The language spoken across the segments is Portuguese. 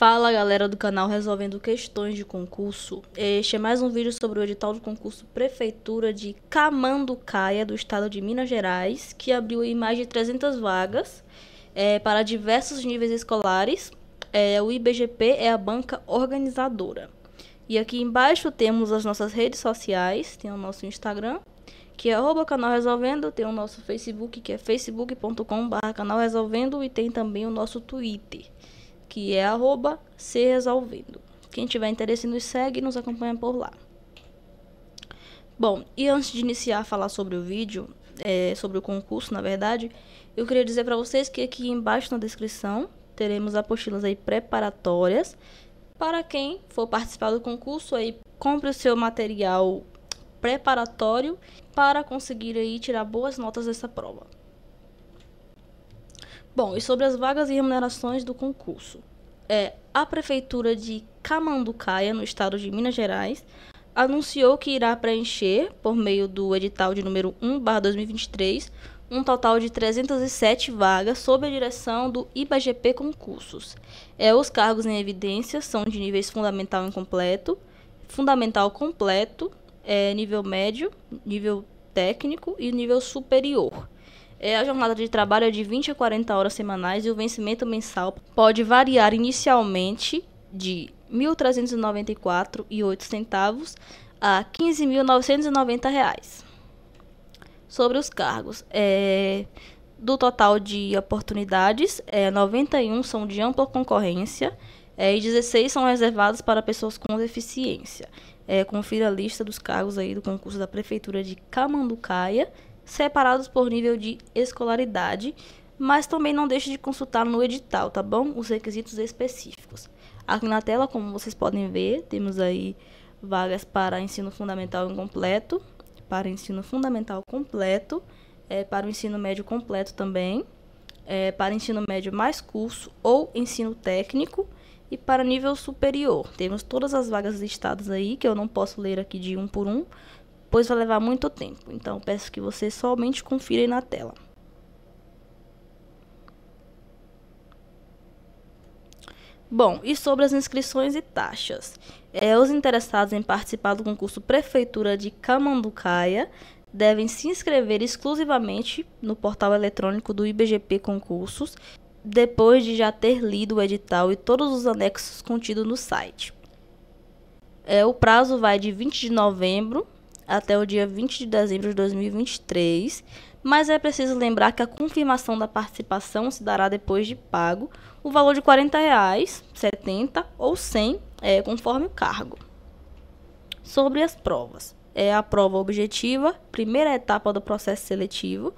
Fala galera do canal Resolvendo Questões de Concurso. Este é mais um vídeo sobre o edital do concurso Prefeitura de Camanducaia, do estado de Minas Gerais, que abriu em mais de 300 vagas é, para diversos níveis escolares. É, o IBGP é a banca organizadora. E aqui embaixo temos as nossas redes sociais, tem o nosso Instagram, que é canal resolvendo, tem o nosso Facebook, que é facebook.com.br canal resolvendo, e tem também o nosso Twitter que é arroba se resolvendo. Quem tiver interesse nos segue e nos acompanha por lá. Bom, e antes de iniciar a falar sobre o vídeo, é, sobre o concurso, na verdade, eu queria dizer para vocês que aqui embaixo na descrição teremos apostilas aí preparatórias para quem for participar do concurso aí compre o seu material preparatório para conseguir aí tirar boas notas dessa prova. Bom, e sobre as vagas e remunerações do concurso. É, a Prefeitura de Camanducaia, no estado de Minas Gerais, anunciou que irá preencher, por meio do edital de número 1-2023, um total de 307 vagas sob a direção do IBGP Concursos. É, os cargos em evidência são de níveis fundamental incompleto, fundamental completo, é, nível médio, nível técnico e nível superior. É, a jornada de trabalho é de 20 a 40 horas semanais e o vencimento mensal pode variar inicialmente de R$ 1.394,08 a R$ 15.990. Sobre os cargos, é, do total de oportunidades, é, 91 são de ampla concorrência é, e 16 são reservados para pessoas com deficiência. É, confira a lista dos cargos aí do concurso da Prefeitura de Camanducaia, separados por nível de escolaridade, mas também não deixe de consultar no edital, tá bom? Os requisitos específicos. Aqui na tela, como vocês podem ver, temos aí vagas para ensino fundamental incompleto, para ensino fundamental completo, é, para o ensino médio completo também, é, para ensino médio mais curso ou ensino técnico e para nível superior. Temos todas as vagas listadas aí, que eu não posso ler aqui de um por um, pois vai levar muito tempo. Então peço que vocês somente confirem na tela. Bom, e sobre as inscrições e taxas? É, os interessados em participar do concurso Prefeitura de Camanducaia devem se inscrever exclusivamente no portal eletrônico do IBGP Concursos, depois de já ter lido o edital e todos os anexos contidos no site. É, o prazo vai de 20 de novembro até o dia 20 de dezembro de 2023, mas é preciso lembrar que a confirmação da participação se dará depois de pago o valor de R$ 40,00, 70 ou 100, é, conforme o cargo. Sobre as provas. É a prova objetiva, primeira etapa do processo seletivo,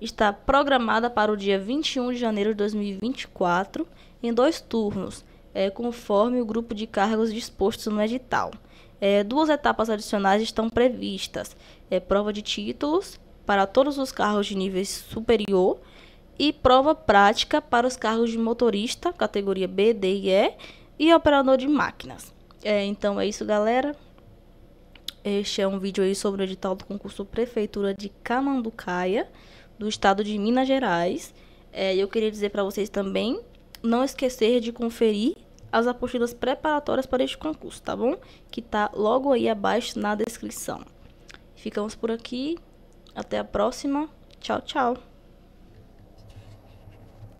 está programada para o dia 21 de janeiro de 2024, em dois turnos, é, conforme o grupo de cargos dispostos no edital. É, duas etapas adicionais estão previstas: é, prova de títulos para todos os carros de nível superior e prova prática para os carros de motorista, categoria B, D e E, e operador de máquinas. É, então é isso, galera. Este é um vídeo aí sobre o edital do concurso Prefeitura de Camanducaia, do estado de Minas Gerais. É, eu queria dizer para vocês também não esquecer de conferir as apostilas preparatórias para este concurso, tá bom? Que tá logo aí abaixo na descrição. Ficamos por aqui. Até a próxima. Tchau, tchau.